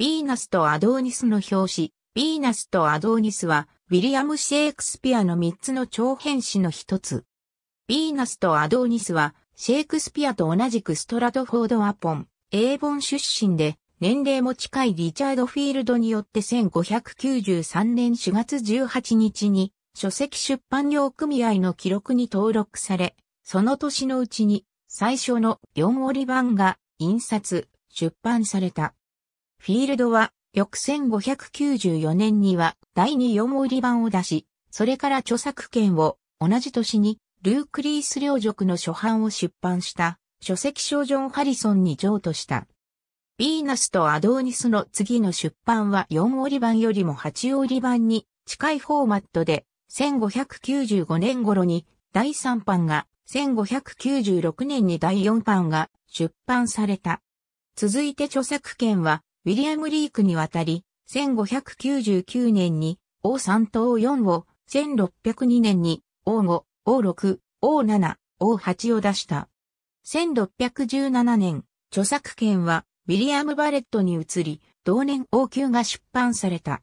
ヴィーナスとアドーニスの表紙、ヴィーナスとアドーニスは、ウィリアム・シェイクスピアの3つの長編詩の一つ。ヴィーナスとアドーニスは、シェイクスピアと同じくストラトフォード・アポン、英本出身で、年齢も近いリチャード・フィールドによって1593年4月18日に、書籍出版業組合の記録に登録され、その年のうちに、最初の4折版が印刷、出版された。フィールドは、翌1594年には第2四折り版を出し、それから著作権を同じ年にルークリース領塾の初版を出版した書籍書ジョン・ハリソンに譲渡した。ヴィーナスとアドーニスの次の出版は4折り版よりも8折り版に近いフォーマットで、1595年頃に第3版が、1596年に第4版が出版された。続いて著作権はウィリアム・リークに渡り、1599年に王3と王4を、1602年に王5、王6、王7、王8を出した。1617年、著作権はウィリアム・バレットに移り、同年王宮が出版された。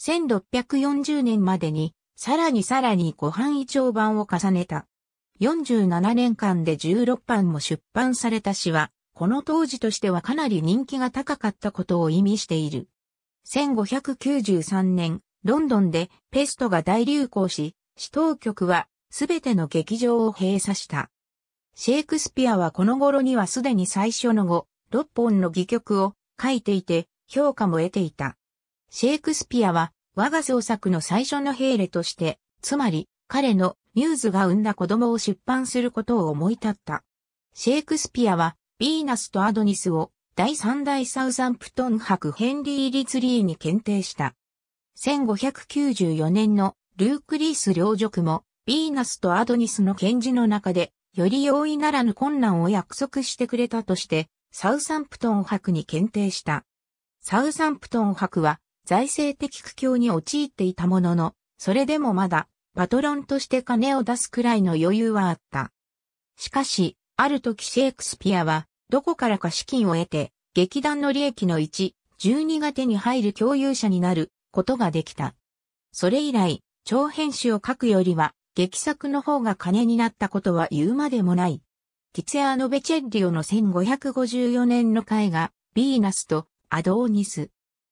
1640年までに、さらにさらに5版一丁版を重ねた。47年間で16版も出版された詩は、この当時としてはかなり人気が高かったことを意味している。1593年、ロンドンでペストが大流行し、市当局はすべての劇場を閉鎖した。シェイクスピアはこの頃にはすでに最初の後、6本の戯曲を書いていて、評価も得ていた。シェイクスピアは、我が創作の最初のヘ令レとして、つまり、彼のミューズが生んだ子供を出版することを思い立った。シェイクスピアは、ビーナスとアドニスを第三代サウザンプトン博ヘンリー・リツリーに検定した。1594年のルーク・リース領辱も、ビーナスとアドニスの検事の中で、より容易ならぬ困難を約束してくれたとして、サウサンプトン博に検定した。サウサンプトン博は、財政的苦境に陥っていたものの、それでもまだ、パトロンとして金を出すくらいの余裕はあった。しかし、ある時シェイクスピアは、どこからか資金を得て、劇団の利益の1、12が手に入る共有者になることができた。それ以来、長編集を書くよりは、劇作の方が金になったことは言うまでもない。ティツェアノ・ベチェッリオの1554年の絵画、ヴィーナスとアドーニス。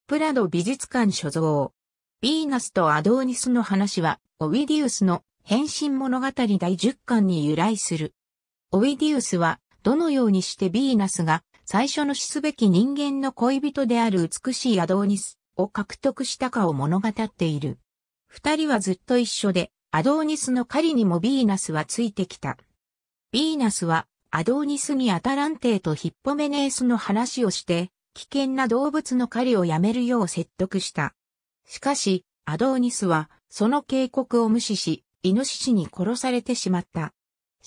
プラド美術館所蔵。ヴィーナスとアドーニスの話は、オウィディウスの変身物語第10巻に由来する。オウィディウスはどのようにしてヴィーナスが最初の死すべき人間の恋人である美しいアドーニスを獲得したかを物語っている。二人はずっと一緒で、アドーニスの狩りにもヴィーナスはついてきた。ヴィーナスはアドーニスにアタランテーとヒッポメネースの話をして、危険な動物の狩りをやめるよう説得した。しかし、アドーニスは、その警告を無視し、イノシシに殺されてしまった。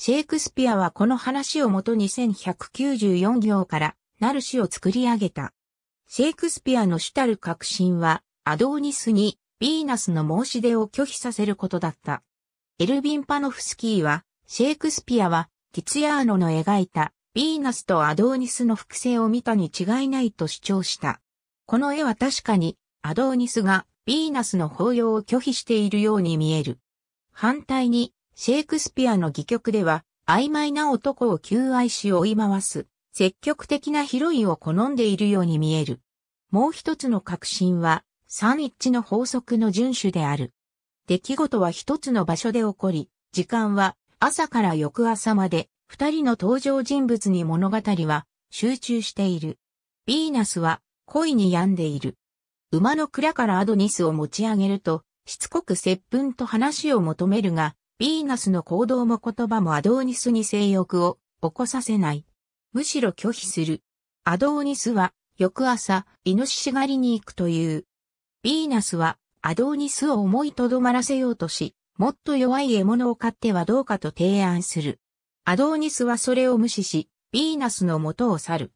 シェイクスピアはこの話をもとに1194行からナルシを作り上げた。シェイクスピアの主たる革新は、アドーニスにヴィーナスの申し出を拒否させることだった。エルビン・パノフスキーは、シェイクスピアは、ティツヤーノの描いたヴィーナスとアドーニスの複製を見たに違いないと主張した。この絵は確かに、アドーニスがヴィーナスの抱擁を拒否しているように見える。反対に、シェイクスピアの戯曲では、曖昧な男を求愛し追い回す、積極的なヒロインを好んでいるように見える。もう一つの確信は、三一致の法則の遵守である。出来事は一つの場所で起こり、時間は朝から翌朝まで、二人の登場人物に物語は集中している。ヴィーナスは恋に病んでいる。馬の蔵からアドニスを持ち上げると、しつこく接吻と話を求めるが、ヴィーナスの行動も言葉もアドーニスに性欲を起こさせない。むしろ拒否する。アドーニスは翌朝、イノシシ狩りに行くという。ヴィーナスはアドーニスを思いとどまらせようとし、もっと弱い獲物を買ってはどうかと提案する。アドーニスはそれを無視し、ヴィーナスの元を去る。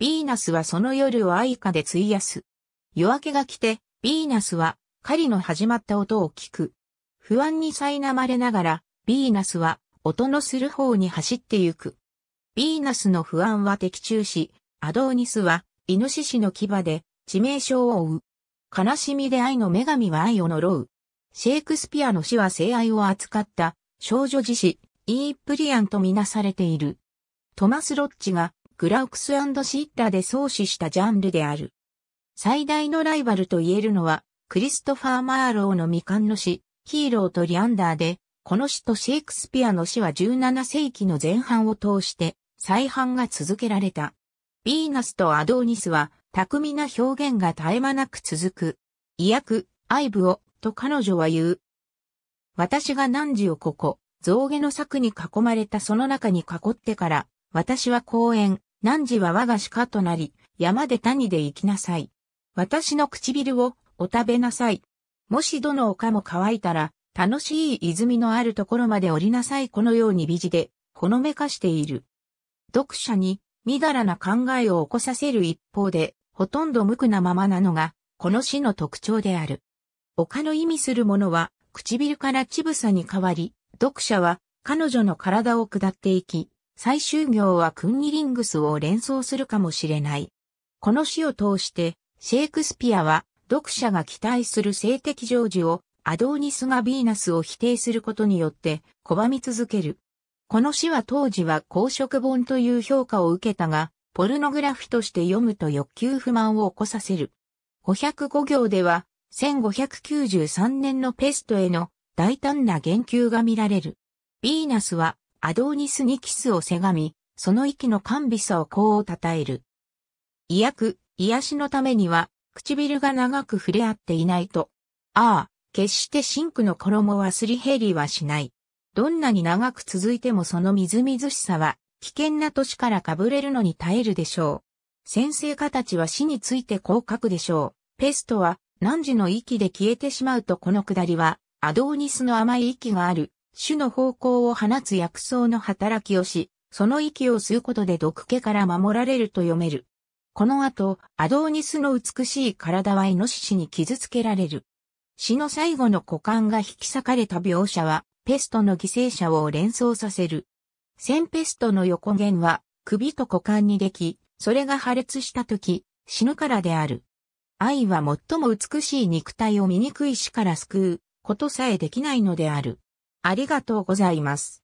ヴィーナスはその夜を愛花で費やす。夜明けが来て、ヴィーナスは狩りの始まった音を聞く。不安に苛まれながら、ヴィーナスは音のする方に走ってゆく。ヴィーナスの不安は的中し、アドーニスはイノシシの牙で致命傷を負う。悲しみで愛の女神は愛を呪う。シェイクスピアの死は性愛を扱った少女自死、イープリアンとみなされている。トマス・ロッチがグラウクスシッターで創始したジャンルである。最大のライバルと言えるのはクリストファー・マーローの未完の死、ヒーローとリアンダーで、この詩とシェイクスピアの詩は17世紀の前半を通して再版が続けられた。ヴィーナスとアドーニスは巧みな表現が絶え間なく続く。意訳、愛部を、と彼女は言う。私が汝をここ、象牙の柵に囲まれたその中に囲ってから、私は公園、汝は我が鹿となり、山で谷で行きなさい。私の唇をお食べなさい。もしどの丘も乾いたら、楽しい泉のあるところまで降りなさいこのように美辞で、ほのめかしている。読者に、みだらな考えを起こさせる一方で、ほとんど無垢なままなのが、この詩の特徴である。丘の意味するものは、唇から乳房に変わり、読者は彼女の体を下っていき、最終行はクンニリングスを連想するかもしれない。この詩を通して、シェイクスピアは読者が期待する性的成就をアドーニスがヴィーナスを否定することによって拒み続ける。この詩は当時は公職本という評価を受けたが、ポルノグラフとして読むと欲求不満を起こさせる。505行では、1593年のペストへの大胆な言及が見られる。ヴィーナスはアドーニスにキスをせがみ、その息の甘美さをこう称える。医薬、癒しのためには、唇が長く触れ合っていないと。ああ、決してシンクの衣はすり減りはしない。どんなに長く続いてもそのみずみずしさは、危険な年からかぶれるのに耐えるでしょう。先生家たちは死についてこう書くでしょう。ペストは、汝の息で消えてしまうとこのくだりは、アドーニスの甘い息がある、種の方向を放つ薬草の働きをし、その息を吸うことで毒気から守られると読める。この後、アドーニスの美しい体はイノシシに傷つけられる。死の最後の股間が引き裂かれた描写は、ペストの犠牲者を連想させる。センペストの横弦は、首と股間にでき、それが破裂した時、死ぬからである。愛は最も美しい肉体を醜い死から救うことさえできないのである。ありがとうございます。